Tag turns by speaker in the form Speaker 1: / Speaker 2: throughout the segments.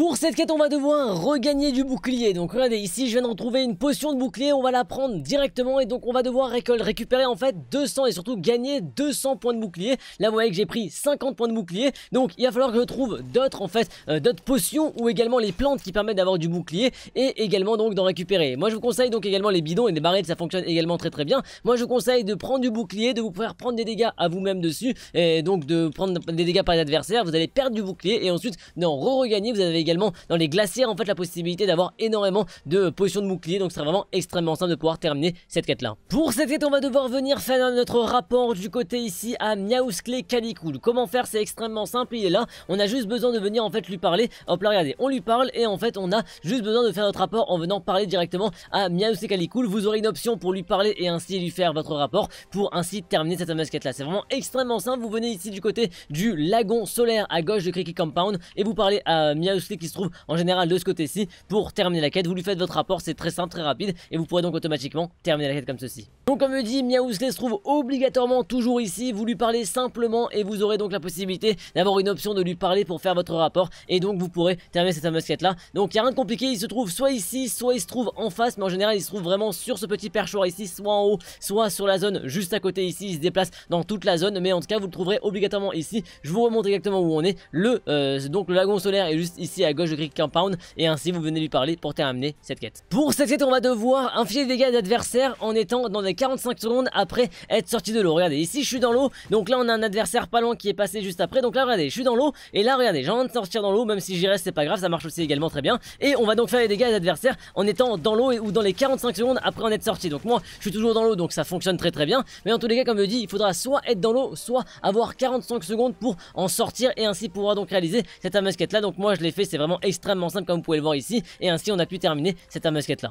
Speaker 1: Pour cette quête, on va devoir regagner du bouclier. Donc regardez, ici, je viens de retrouver une potion de bouclier. On va la prendre directement et donc on va devoir récupérer en fait 200 et surtout gagner 200 points de bouclier. Là, vous voyez que j'ai pris 50 points de bouclier. Donc il va falloir que je trouve d'autres en fait, euh, d'autres potions ou également les plantes qui permettent d'avoir du bouclier et également donc d'en récupérer. Moi, je vous conseille donc également les bidons et les barrettes, ça fonctionne également très très bien. Moi, je vous conseille de prendre du bouclier, de vous faire prendre des dégâts à vous-même dessus et donc de prendre des dégâts par adversaires Vous allez perdre du bouclier et ensuite d'en regagner Vous avez dans les glaciers en fait la possibilité d'avoir énormément de potions de bouclier donc c'est vraiment extrêmement simple de pouvoir terminer cette quête là. Pour cette quête on va devoir venir faire notre rapport du côté ici à Miaousclé Calicool. Comment faire c'est extrêmement simple il est là on a juste besoin de venir en fait lui parler. Hop là regardez on lui parle et en fait on a juste besoin de faire notre rapport en venant parler directement à Miaousclé Calicool. Vous aurez une option pour lui parler et ainsi lui faire votre rapport pour ainsi terminer cette fameuse quête là. C'est vraiment extrêmement simple vous venez ici du côté du lagon solaire à gauche de Creaky Compound et vous parlez à Miaousclé qui se trouve en général de ce côté-ci pour terminer la quête. Vous lui faites votre rapport, c'est très simple, très rapide et vous pourrez donc automatiquement terminer la quête comme ceci. Donc comme je dis, Miaouzlé se trouve obligatoirement toujours ici, vous lui parlez simplement et vous aurez donc la possibilité d'avoir une option de lui parler pour faire votre rapport et donc vous pourrez terminer cette fameuse là. Donc il n'y a rien de compliqué, il se trouve soit ici, soit il se trouve en face, mais en général il se trouve vraiment sur ce petit perchoir ici, soit en haut, soit sur la zone juste à côté ici, il se déplace dans toute la zone, mais en tout cas vous le trouverez obligatoirement ici. Je vous remonte exactement où on est, le euh, donc le lagon solaire est juste ici à gauche de Greek Compound et ainsi vous venez lui parler pour terminer cette quête. Pour cette quête on va devoir infliger des dégâts d'adversaire en étant dans les 45 secondes après être sorti de l'eau. Regardez ici je suis dans l'eau donc là on a un adversaire pas loin qui est passé juste après donc là regardez je suis dans l'eau et là regardez j'ai envie de sortir dans l'eau même si j'y reste c'est pas grave ça marche aussi également très bien et on va donc faire les dégâts d'adversaire en étant dans l'eau ou dans les 45 secondes après en être sorti. Donc moi je suis toujours dans l'eau donc ça fonctionne très très bien mais en tous les cas comme je dis il faudra soit être dans l'eau soit avoir 45 secondes pour en sortir et ainsi pouvoir donc réaliser cette fameuse là donc moi je l'ai fait c'est vraiment extrêmement simple comme vous pouvez le voir ici, et ainsi on a pu terminer cette arme là.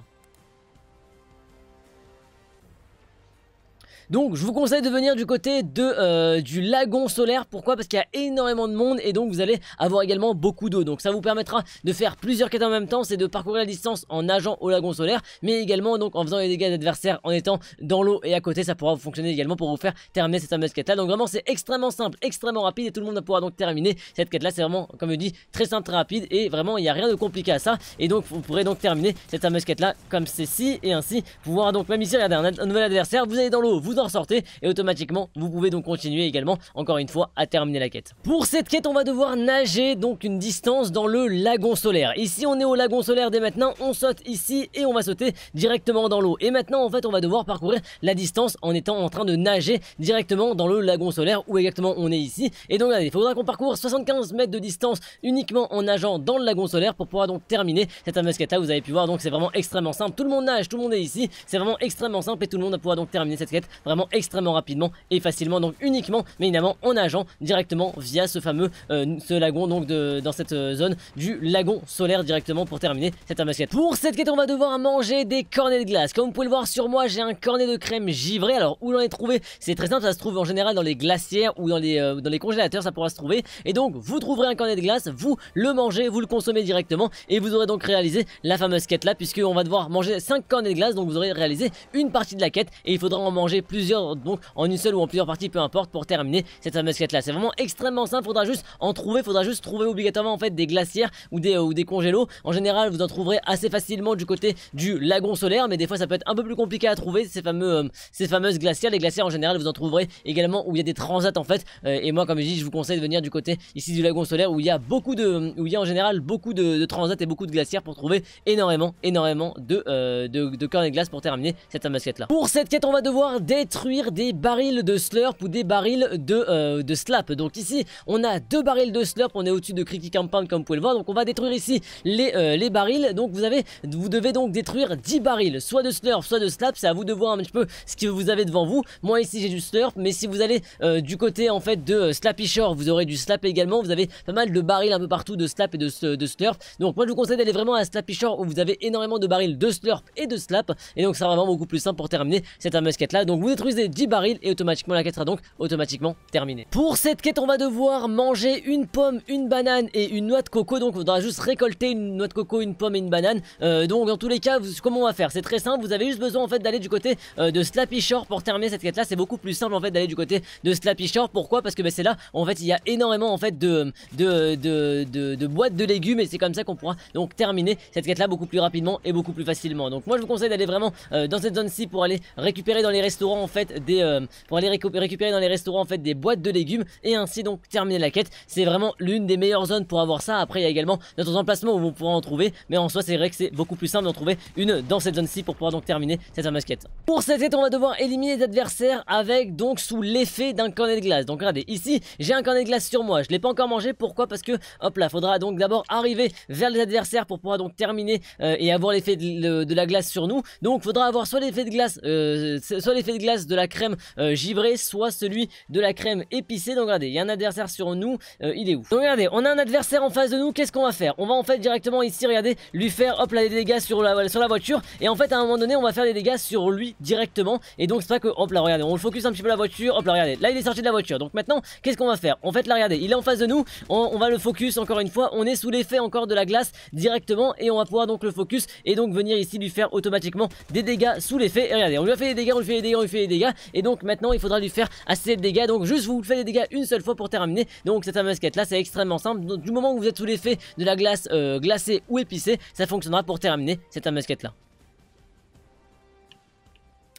Speaker 1: Donc je vous conseille de venir du côté de, euh, du lagon solaire. Pourquoi Parce qu'il y a énormément de monde et donc vous allez avoir également beaucoup d'eau. Donc ça vous permettra de faire plusieurs quêtes en même temps. C'est de parcourir la distance en nageant au lagon solaire, mais également donc en faisant les dégâts d'adversaire en étant dans l'eau et à côté. Ça pourra fonctionner également pour vous faire terminer cette fameuse quête là. Donc vraiment c'est extrêmement simple, extrêmement rapide et tout le monde pourra donc terminer cette quête là. C'est vraiment comme je dis très simple, très rapide et vraiment il n'y a rien de compliqué à ça. Et donc vous pourrez donc terminer cette fameuse quête là comme ceci et ainsi pouvoir donc même ici regarder un, nouvel adversaire. Vous allez dans l'eau, vous sortez et automatiquement vous pouvez donc continuer également encore une fois à terminer la quête. Pour cette quête on va devoir nager donc une distance dans le lagon solaire. Ici on est au lagon solaire dès maintenant, on saute ici et on va sauter directement dans l'eau. Et maintenant en fait on va devoir parcourir la distance en étant en train de nager directement dans le lagon solaire où exactement on est ici. Et donc là, il faudra qu'on parcourt 75 mètres de distance uniquement en nageant dans le lagon solaire pour pouvoir donc terminer cette fameuse quête là. Vous avez pu voir donc c'est vraiment extrêmement simple. Tout le monde nage, tout le monde est ici. C'est vraiment extrêmement simple et tout le monde va pouvoir donc terminer cette quête extrêmement rapidement et facilement. Donc uniquement, mais évidemment, en nageant directement via ce fameux euh, ce lagon donc de, dans cette euh, zone du lagon solaire directement pour terminer cette fameuse quête. Pour cette quête, on va devoir manger des cornets de glace. Comme vous pouvez le voir sur moi, j'ai un cornet de crème givré Alors où l'on est trouvé C'est très simple, ça se trouve en général dans les glacières ou dans les, euh, dans les congélateurs, ça pourra se trouver. Et donc vous trouverez un cornet de glace, vous le mangez, vous le consommez directement et vous aurez donc réalisé la fameuse quête là puisque on va devoir manger 5 cornets de glace donc vous aurez réalisé une partie de la quête et il faudra en manger plus donc en une seule ou en plusieurs parties, peu importe, pour terminer cette fameuse quête là. C'est vraiment extrêmement simple, faudra juste en trouver, faudra juste trouver obligatoirement en fait des glacières ou des, euh, ou des congélos. En général, vous en trouverez assez facilement du côté du lagon solaire, mais des fois ça peut être un peu plus compliqué à trouver ces, fameux, euh, ces fameuses glacières. Les glacières en général, vous en trouverez également où il y a des transats en fait. Euh, et moi, comme je dis, je vous conseille de venir du côté ici du lagon solaire où il y a beaucoup de, où il y a en général beaucoup de, transats et beaucoup de glacières pour trouver énormément, énormément de, de, de cornes et glace pour terminer cette fameuse quête là. Pour cette quête, on va devoir détruire détruire des barils de slurp ou des barils de, euh, de slap. Donc ici, on a deux barils de slurp, on est au-dessus de cricket Compound comme vous pouvez le voir. Donc on va détruire ici les, euh, les barils. Donc vous, avez, vous devez donc détruire 10 barils, soit de slurp, soit de slap. C'est à vous de voir un petit peu ce que vous avez devant vous. Moi ici, j'ai du slurp, mais si vous allez euh, du côté en fait de Slappy Shore, vous aurez du slap également. Vous avez pas mal de barils un peu partout de slap et de, de slurp. Donc moi, je vous conseille d'aller vraiment à Slappy Shore où vous avez énormément de barils de slurp et de slap. Et donc ça va vraiment beaucoup plus simple pour terminer cette musquette là. Donc détruisez 10 barils et automatiquement la quête sera donc automatiquement terminée. Pour cette quête, on va devoir manger une pomme, une banane et une noix de coco. Donc on devra juste récolter une noix de coco, une pomme et une banane. Euh, donc dans tous les cas, comment on va faire C'est très simple, vous avez juste besoin en fait d'aller du côté euh, de Slappy Shore pour terminer cette quête là. C'est beaucoup plus simple en fait d'aller du côté de Slappy Shore. Pourquoi Parce que ben, c'est là en fait il y a énormément en fait de, boîtes de légumes et c'est comme ça qu'on pourra donc terminer cette quête là beaucoup plus rapidement et beaucoup plus facilement. Donc moi je vous conseille d'aller vraiment euh, dans cette zone-ci pour aller récupérer dans les restaurants en fait des euh, pour aller récupérer dans les restaurants en fait des boîtes de légumes et ainsi donc terminer la quête. C'est vraiment l'une des meilleures zones pour avoir ça. Après il y a également d'autres emplacements où vous pourrez en trouver, mais en soit c'est vrai que c'est beaucoup plus simple d'en trouver une dans cette zone-ci pour pouvoir donc terminer cette fameuse quête. Pour cette quête on va devoir éliminer les adversaires avec donc sous l'effet d'un cornet de glace. Donc regardez ici j'ai un cornet de glace sur moi, je l'ai pas encore mangé. Pourquoi Parce que hop là faudra donc d'abord arriver vers les adversaires pour pouvoir donc terminer euh, et avoir l'effet de, la glace sur nous. Donc faudra avoir soit l'effet de glace, euh, soit l'effet de glace de la crème euh, givrée, soit celui de la crème épicée. Donc regardez, il y a un adversaire sur nous, euh, il est où Donc regardez, on a un adversaire en face de nous, qu'est-ce qu'on va faire On va en fait directement ici, regardez, lui faire, hop là, des dégâts sur la, sur la voiture. Et en fait, à un moment donné, on va faire des dégâts sur lui directement. Et donc c'est pas que, hop là, regardez, on le focus un petit peu la voiture, hop là, regardez, là il est sorti de la voiture. Donc maintenant, qu'est-ce qu'on va faire En fait, là, regardez, il est en face de nous, on, va le focus encore une fois, on est sous l'effet encore de la glace directement et on va pouvoir donc le focus et donc venir ici lui faire automatiquement des dégâts sous l'effet. Regardez, on lui a fait des dégâts, on lui fait des dégâts, les dégâts. Et donc maintenant, il faudra lui faire assez de dégâts. Donc juste, vous faites des dégâts une seule fois pour terminer. Donc cette un là, c'est extrêmement simple. Donc, du moment où vous êtes sous l'effet de la glace euh, glacée ou épicée, ça fonctionnera pour terminer cette masquette là.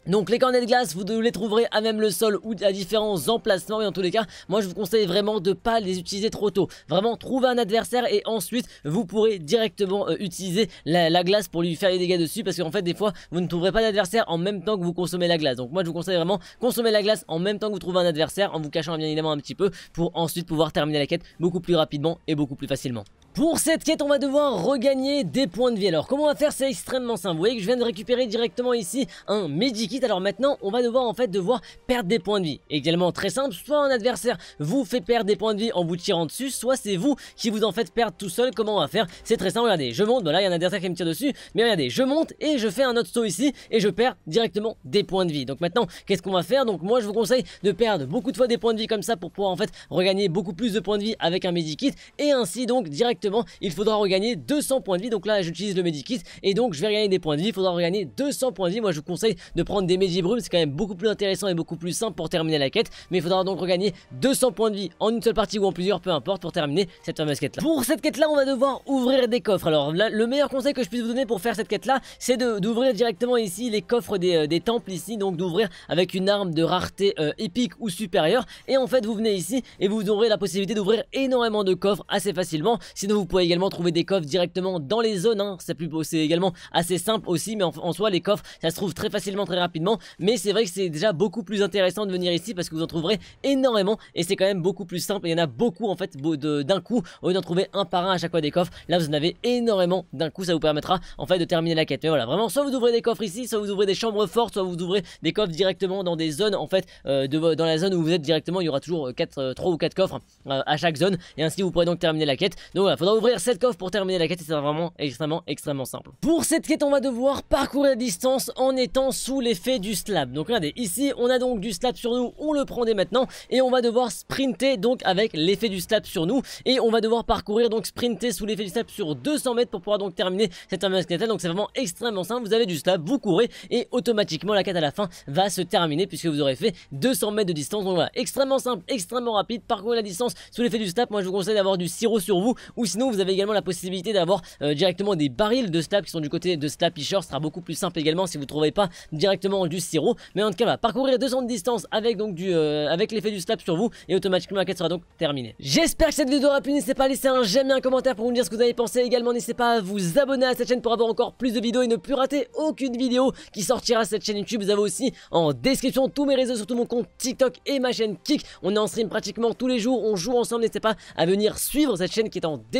Speaker 1: Donc les cornets de glace, vous les trouverez à même le sol ou à différents emplacements. Et en tous les cas, moi je vous conseille vraiment de pas les utiliser trop tôt. Vraiment, trouver un adversaire et ensuite vous pourrez directement euh, utiliser la, glace pour lui faire des dégâts dessus. Parce qu'en fait, des fois, vous ne trouverez pas d'adversaire en même temps que vous consommez la glace. Donc moi je vous conseille vraiment consommer la glace en même temps que vous trouvez un adversaire, en vous cachant bien évidemment un petit peu, pour ensuite pouvoir terminer la quête beaucoup plus rapidement et beaucoup plus facilement. Pour cette quête, on va devoir regagner des points de vie. Alors, comment on va faire C'est extrêmement simple. Vous voyez que je viens de récupérer directement ici un Medikit. Alors maintenant, on va devoir en fait devoir perdre des points de vie. Également très simple, soit un adversaire vous fait perdre des points de vie en vous tirant dessus, soit c'est vous qui vous en faites perdre tout seul. Comment on va faire C'est très simple, regardez, je monte, bah là il y a un adversaire qui me tire dessus, mais regardez, je monte et je fais un autre saut ici et je perds directement des points de vie. Donc maintenant, qu'est-ce qu'on va faire Donc moi, je vous conseille de perdre beaucoup de fois des points de vie comme ça pour pouvoir en fait regagner beaucoup plus de points de vie avec un Medikit et ainsi donc directement il faudra regagner 200 points de vie. Donc là, j'utilise le Medikit et donc je vais regagner des points de vie. Il faudra regagner 200 points de vie. Moi, je vous conseille de prendre des medibrums C'est quand même beaucoup plus intéressant et beaucoup plus simple pour terminer la quête. Mais il faudra donc regagner 200 points de vie en une seule partie ou en plusieurs, peu importe, pour terminer cette fameuse quête-là. Pour cette quête-là, on va devoir ouvrir des coffres. Alors, le meilleur conseil que je puisse vous donner pour faire cette quête-là, c'est d'ouvrir directement ici les coffres euh, des, temples ici. Donc d'ouvrir avec une arme de rareté euh, épique ou supérieure. Et en fait, vous venez ici et vous aurez la possibilité d'ouvrir énormément de coffres assez facilement. Sinon, vous pouvez également trouver des coffres directement dans les zones, hein. c'est également assez simple aussi, mais en, en, soi les coffres ça se trouve très facilement, très rapidement, mais c'est vrai que c'est déjà beaucoup plus intéressant de venir ici parce que vous en trouverez énormément et c'est quand même beaucoup plus simple, il y en a beaucoup en fait d'un coup, au lieu d'en trouver un par un à chaque fois des coffres, là vous en avez énormément d'un coup, ça vous permettra en fait de terminer la quête, mais voilà, vraiment soit vous ouvrez des coffres ici, soit vous ouvrez des chambres fortes, soit vous ouvrez des coffres directement dans des zones en fait, euh, de, dans la zone où vous êtes directement, il y aura toujours 4, euh, 3 euh, ou 4 coffres hein, à chaque zone, et ainsi vous pourrez donc terminer la quête, donc voilà, faudra ouvrir cette coffre pour terminer la quête et c'est vraiment extrêmement extrêmement simple. Pour cette quête on va devoir parcourir la distance en étant sous l'effet du slab. Donc regardez ici on a donc du slab sur nous, on le prend dès maintenant et on va devoir sprinter donc avec l'effet du slab sur nous et on va devoir parcourir donc sprinter sous l'effet du slab sur 200 mètres pour pouvoir donc terminer cette fameuse quête. Donc c'est vraiment extrêmement simple, vous avez du slab, vous courez et automatiquement la quête à la fin va se terminer puisque vous aurez fait 200 mètres de distance. Donc voilà, extrêmement simple, extrêmement rapide, parcourir la distance sous l'effet du slab. Moi je vous conseille d'avoir du sirop sur vous ou sinon vous avez également la possibilité d'avoir euh, directement des barils de slap qui sont du côté de Slapisher, ce sera beaucoup plus simple également si vous ne trouvez pas directement du sirop. Mais en tout cas, va parcourir 200 de distance avec donc du euh, avec l'effet du slap sur vous et automatiquement la quête sera donc terminée. J'espère que cette vidéo aura plu, n'hésitez pas à laisser un j'aime et un commentaire pour me dire ce que vous avez pensé. Également, n'hésitez pas à vous abonner à cette chaîne pour avoir encore plus de vidéos et ne plus rater aucune vidéo qui sortira cette chaîne YouTube. Vous avez aussi en description tous mes réseaux, surtout mon compte TikTok et ma chaîne Kik. On est en stream pratiquement tous les jours, on joue ensemble, n'hésitez pas à venir suivre cette chaîne qui est en description